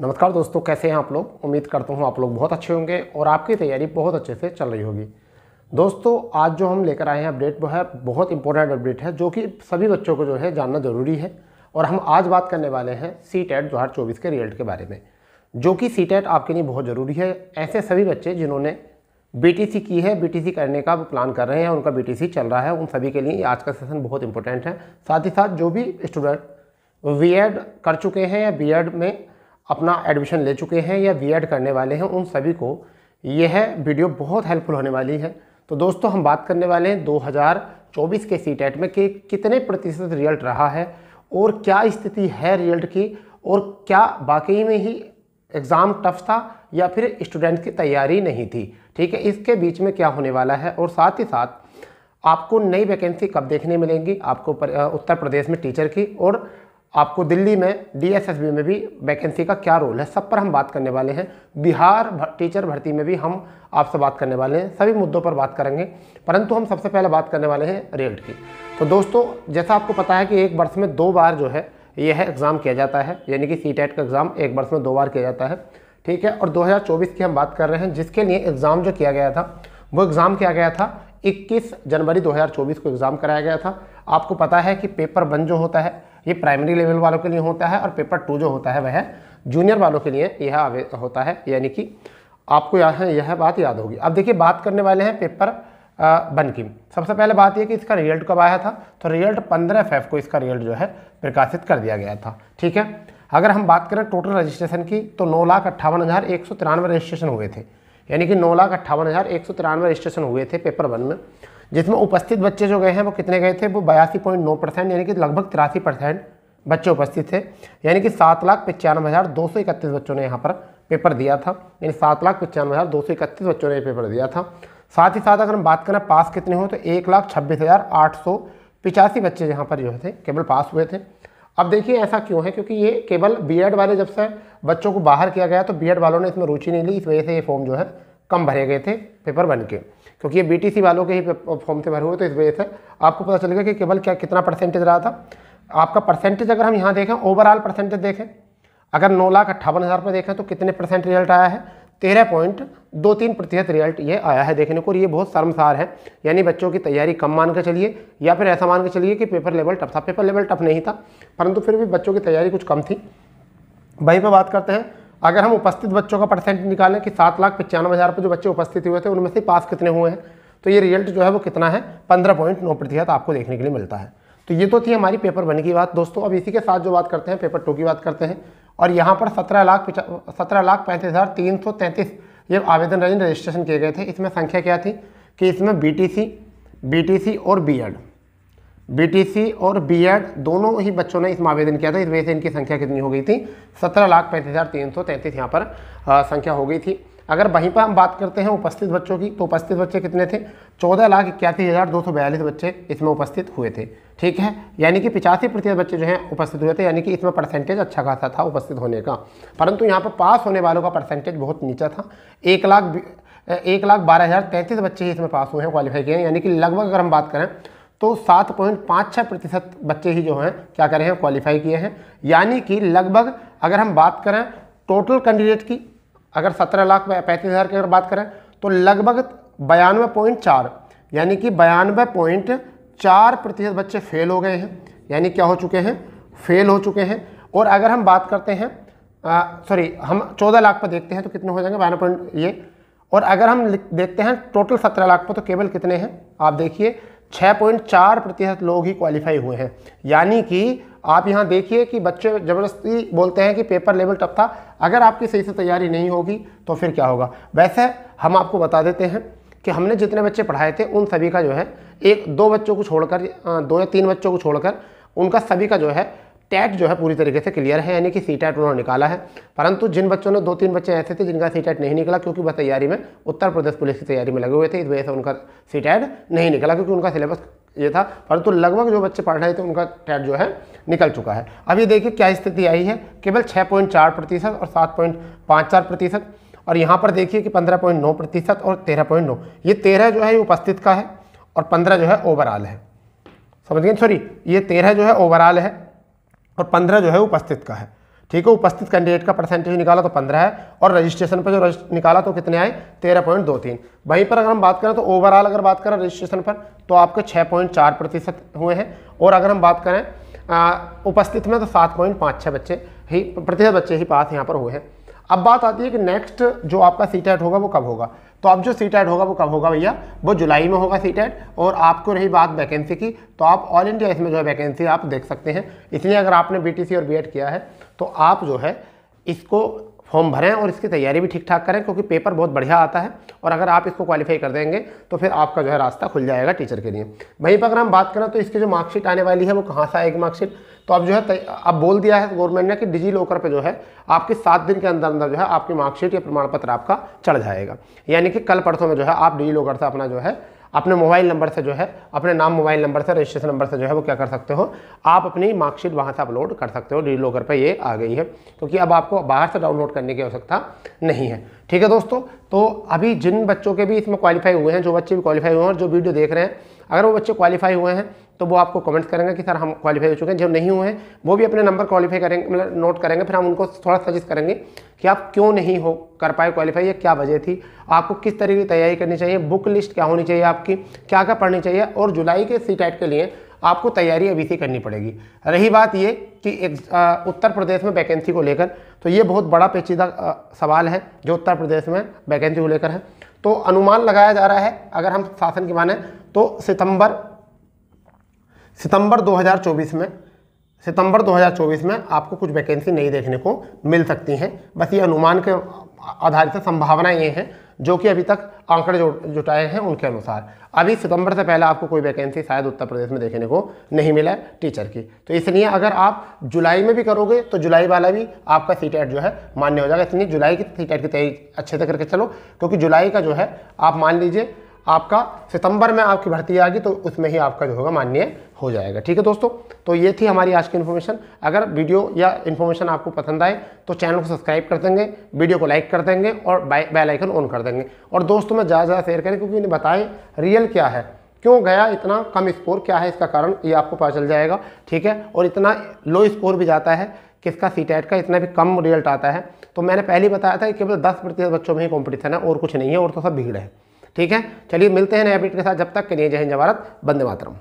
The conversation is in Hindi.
नमस्कार दोस्तों कैसे हैं आप लोग उम्मीद करता हूँ आप लोग बहुत अच्छे होंगे और आपकी तैयारी बहुत अच्छे से चल रही होगी दोस्तों आज जो हम लेकर आए हैं अपडेट वो है बहुत इंपॉर्टेंट अपडेट है जो कि सभी बच्चों को जो है जानना ज़रूरी है और हम आज बात करने वाले हैं सी टेट दो के रिजल्ट के बारे में जो कि सी टेट आपके लिए बहुत ज़रूरी है ऐसे सभी बच्चे जिन्होंने सी की है सी करने का प्लान कर रहे हैं उनका सी चल रहा है उन सभी के लिए आज का सेशन बहुत इंपॉर्टेंट है साथ ही साथ जो भी स्टूडेंट वी कर चुके हैं या बी में अपना एडमिशन ले चुके हैं या बी करने वाले हैं उन सभी को यह वीडियो बहुत हेल्पफुल होने वाली है तो दोस्तों हम बात करने वाले हैं 2024 के सी टेट e में कि कितने प्रतिशत रिजल्ट रहा है और क्या स्थिति है रिजल्ट की और क्या वाकई में ही एग्ज़ाम टफ था या फिर स्टूडेंट की तैयारी नहीं थी ठीक है इसके बीच में क्या होने वाला है और साथ ही साथ आपको नई वैकेंसी कब देखने मिलेंगी आपको पर, उत्तर प्रदेश में टीचर की और आपको दिल्ली में डीएसएसबी में भी वैकेंसी का क्या रोल है सब पर हम बात करने वाले हैं बिहार भर, टीचर भर्ती में भी हम आपसे बात करने वाले हैं सभी मुद्दों पर बात करेंगे परंतु हम सबसे पहले बात करने वाले हैं रेल्ट की तो दोस्तों जैसा आपको पता है कि एक वर्ष में दो बार जो है यह एग्ज़ाम किया जाता है यानी कि सी e का एग्ज़ाम एक वर्ष में दो बार किया जाता है ठीक है और 2024 की हम बात कर रहे हैं जिसके लिए एग्ज़ाम जो किया गया था वो एग्ज़ाम किया गया था 21 जनवरी 2024 को एग्ज़ाम कराया गया था आपको पता है कि पेपर वन जो होता है ये प्राइमरी लेवल वालों के लिए होता है और पेपर टू जो होता है वह जूनियर वालों के लिए यह होता है यानी कि आपको यह यह बात याद होगी अब देखिए बात करने वाले हैं पेपर वन की सबसे पहले बात यह कि इसका रिजल्ट कब आया था तो रिजल्ट पंद्रह फेफ को इसका रिजल्ट जो है प्रकाशित कर दिया गया था ठीक है अगर हम बात करें टोटल रजिस्ट्रेशन की तो नौ लाख अट्ठावन हज़ार एक सौ तिरानवे रजिस्ट्रेशन हुए थे यानी कि नौ लाख अट्ठावन हज़ार एक सौ तिरानवे रजिस्ट्रेशन हुए थे पेपर वन में जिसमें उपस्थित बच्चे जो गए हैं वो कितने गए थे वो बयासी पॉइंट नौ परसेंट यानी कि लगभग तिरासी परसेंट बच्चे उपस्थित थे यानी कि सात लाख पचानवे हज़ार दो सौ इकतीस बच्चों ने यहाँ पर पेपर दिया था यानी सात लाख पचानवे हज़ार दो सौ इकतीस बच्चों ने ये पेपर दिया था साथ ही साथ अगर हम बात करें पास कितने हुए तो एक लाख छब्बीस हज़ार आठ सौ पिचासी बच्चे यहाँ पर जो थे केवल पास हुए थे अब देखिए ऐसा क्यों है क्योंकि ये केवल एड वाले जब से बच्चों को बाहर किया गया तो एड वालों ने इसमें रुचि नहीं ली इस वजह से ये फॉर्म जो है कम भरे गए थे पेपर वन के क्योंकि ये बीटीसी वालों के ही फॉर्म से भरे हुए तो इस वजह से आपको पता चलेगा कि केवल क्या कितना परसेंटेज रहा था आपका परसेंटेज अगर हम यहाँ देखें ओवरऑल परसेंटेज देखें अगर नौ लाख अट्ठावन हज़ार पर देखें तो कितने परसेंट रिजल्ट आया है तेरह पॉइंट दो तीन प्रतिशत रिजल्ट ये आया है देखने को और ये बहुत शर्मसार है यानी बच्चों की तैयारी कम मान के चलिए या फिर ऐसा मान के चलिए कि पेपर लेवल टफ था पेपर लेवल टफ नहीं था परंतु फिर भी बच्चों की तैयारी कुछ कम थी वहीं पर बात करते हैं अगर हम उपस्थित बच्चों का परसेंट निकालें कि सात लाख पचानवे हज़ार पर जो बच्चे उपस्थित हुए थे उनमें से पास कितने हुए हैं तो ये रिजल्ट जो है वो कितना है पंद्रह पॉइंट नौ प्रतिशत आपको देखने के लिए मिलता है तो ये तो थी हमारी पेपर वन की बात दोस्तों अब इसी के साथ जो बात करते हैं पेपर टू की बात करते हैं और यहाँ पर सत्रह लाख सत्रह लाख पैंतीस हज़ार तीन सौ तैंतीस ये आवेदन रजिस्ट्रेशन किए गए थे इसमें संख्या क्या थी कि इसमें B T C B T C और बी एड बी और बी दोनों ही बच्चों ने इसमें आवेदन किया था इस वजह से इनकी संख्या कितनी हो गई थी सत्रह लाख पैंतीस हज़ार तीन सौ तैंतीस यहाँ पर आ, संख्या हो गई थी अगर वहीं पर हम बात करते हैं उपस्थित बच्चों की तो उपस्थित बच्चे कितने थे चौदह लाख इक्यासी हज़ार दो सौ बयालीस बच्चे इसमें उपस्थित हुए थे ठीक है यानी कि पिचासी प्रतिशत बच्चे जो हैं उपस्थित हुए थे यानी कि इसमें परसेंटेज अच्छा खासा था उपस्थित होने का परंतु यहाँ पर पास होने वालों का परसेंटेज बहुत नीचा था एक लाख एक लाख बारह हज़ार तैंतीस बच्चे ही इसमें पास हुए हैं क्वालिफाई किए हैं यानी कि लगभग अगर हम बात करें तो सात पॉइंट पाँच छः प्रतिशत बच्चे ही जो हैं क्या करें हैं क्वालिफाई किए हैं यानी कि लगभग अगर हम बात करें टोटल कैंडिडेट की अगर सत्रह लाख पैंतीस हज़ार की अगर बात करें तो लगभग बयानवे पॉइंट चार यानी कि बयानवे पॉइंट चार प्रतिशत बच्चे फेल हो गए हैं यानी क्या हो चुके हैं फेल हो चुके हैं और अगर हम बात करते हैं सॉरी हम चौदह लाख पर देखते हैं तो कितने हो जाएंगे बयानवे पॉइंट ये और अगर हम देखते हैं टोटल सत्रह लाख पर तो केवल कितने हैं आप देखिए 6.4 प्रतिशत लोग ही क्वालिफाई हुए हैं यानी कि आप यहाँ देखिए कि बच्चे ज़बरदस्ती बोलते हैं कि पेपर लेवल टफ था अगर आपकी सही से तैयारी नहीं होगी तो फिर क्या होगा वैसे हम आपको बता देते हैं कि हमने जितने बच्चे पढ़ाए थे उन सभी का जो है एक दो बच्चों को छोड़कर दो या तीन बच्चों को छोड़कर उनका सभी का जो है टैट जो है पूरी तरीके से क्लियर है यानी कि सी टैट उन्होंने निकाला है परंतु जिन बच्चों ने दो तीन बच्चे ऐसे थे जिनका सी टैट नहीं निकला क्योंकि वह तैयारी में उत्तर प्रदेश पुलिस की तैयारी में लगे हुए थे इस वजह से उनका सी टैट नहीं निकला क्योंकि उनका सिलेबस ये था परंतु लगभग जो बच्चे पढ़ रहे थे उनका टैट जो है निकल चुका है अब ये देखिए क्या स्थिति आई है केवल छः पॉइंट चार प्रतिशत और सात पॉइंट पाँच चार प्रतिशत और यहाँ पर देखिए कि पंद्रह पॉइंट नौ प्रतिशत और तेरह पॉइंट नौ ये तेरह जो है ये उपस्थित का है और पंद्रह जो है ओवरऑल है समझ गए सॉरी ये तेरह जो है ओवरऑल है और पंद्रह जो है उपस्थित का है ठीक है उपस्थित कैंडिडेट का परसेंटेज निकाला तो पंद्रह है और रजिस्ट्रेशन पर जो निकाला तो कितने आए तेरह पॉइंट दो तीन वहीं पर अगर हम बात करें तो ओवरऑल अगर बात करें रजिस्ट्रेशन पर तो आपके छः पॉइंट चार प्रतिशत हुए हैं और अगर हम बात करें आ, उपस्थित में तो सात पॉइंट पाँच छः बच्चे ही प्रतिशत बच्चे ही पास यहाँ पर हुए हैं अब बात आती है कि नेक्स्ट जो आपका सी टैट होगा वो कब होगा तो अब जो सी टैट होगा वो कब होगा भैया वो जुलाई में होगा सी टैट और आपको रही बात वैकेंसी की तो आप ऑल इंडिया इसमें जो है वैकेंसी आप देख सकते हैं इसलिए अगर आपने बी और बी किया है तो आप जो है इसको फॉर्म भरें और इसकी तैयारी भी ठीक ठाक करें क्योंकि पेपर बहुत बढ़िया आता है और अगर आप इसको क्वालिफाई कर देंगे तो फिर आपका जो है रास्ता खुल जाएगा टीचर के लिए वहीं पर अगर हम बात करें तो इसकी जो मार्कशीट आने वाली है वो कहाँ से आएगी मार्कशीट तो अब जो है अब बोल दिया है गवर्नमेंट ने कि डिजी लॉकर पर जो है आपके सात दिन के अंदर अंदर जो है आपकी मार्कशीट या प्रमाण पत्र आपका चढ़ जाएगा यानी कि कल परसों में जो है आप डिजी लॉकर से अपना जो है अपने मोबाइल नंबर से जो है अपने नाम मोबाइल नंबर से रजिस्ट्रेशन नंबर से जो है वो क्या कर सकते हो आप अपनी मार्कशीट वहाँ से अपलोड कर सकते हो डी लॉकर पर ये आ गई है क्योंकि अब आपको बाहर से डाउनलोड करने की आवश्यकता नहीं है ठीक है दोस्तों तो अभी जिन बच्चों के भी इसमें क्वालिफाई हुए हैं जो बच्चे भी क्वालिफाई हुए हैं और जो वीडियो देख रहे हैं अगर वो बच्चे क्वालिफाई हुए हैं तो वो आपको कमेंट्स करेंगे कि सर हम क्वालिफाई हो चुके हैं जो नहीं हुए हैं वो भी अपने नंबर क्वालिफाई करेंगे मतलब नोट करेंगे फिर हम उनको थोड़ा सजेस्ट करेंगे कि आप क्यों नहीं हो कर पाए क्वालिफाई या क्या वजह थी आपको किस तरीके की तैयारी करनी चाहिए बुक लिस्ट क्या होनी चाहिए आपकी क्या क्या पढ़नी चाहिए और जुलाई के सी के लिए आपको तैयारी अभी से करनी पड़ेगी रही बात ये कि एक उत्तर प्रदेश में वैकेंसी को लेकर तो ये बहुत बड़ा पेचीदा सवाल है जो उत्तर प्रदेश में वैकेंसी को लेकर है तो अनुमान लगाया जा रहा है अगर हम शासन की माने तो सितंबर सितंबर 2024 में सितंबर 2024 में आपको कुछ वैकेंसी नहीं देखने को मिल सकती हैं बस ये अनुमान के आधारित संभावना ये हैं जो कि अभी तक आंकड़े जुटाए हैं उनके अनुसार अभी सितंबर से पहले आपको कोई वैकेंसी शायद उत्तर प्रदेश में देखने को नहीं मिला है टीचर की तो इसलिए अगर आप जुलाई में भी करोगे तो जुलाई वाला भी आपका सी जो है मान्य हो जाएगा इसलिए जुलाई की सी की तैयारी अच्छे से करके चलो क्योंकि जुलाई का जो है आप मान लीजिए आपका सितंबर में आपकी भर्ती आएगी तो उसमें ही आपका जो होगा मान्य हो जाएगा ठीक है दोस्तों तो ये थी हमारी आज की इन्फॉर्मेशन अगर वीडियो या इन्फॉर्मेशन आपको पसंद आए तो चैनल को सब्सक्राइब कर देंगे वीडियो को लाइक कर देंगे और बेल आइकन ऑन कर देंगे और दोस्तों में ज़्यादा ज़्यादा शेयर करें क्योंकि इन्हें बताएं रियल क्या है क्यों गया इतना कम स्कोर क्या है इसका कारण ये आपको पता चल जाएगा ठीक है और इतना लो स्कोर भी जाता है किसका सी का इतना भी कम रिजल्ट आता है तो मैंने पहले बताया था कि केवल दस प्रतिशत बच्चों में ही कॉम्पिटिशन है और कुछ नहीं है और तो सब भीड़ है ठीक है चलिए मिलते हैं नए अपडेट के साथ जब तक के लिए जय हिंद जवारत बंदे मातरम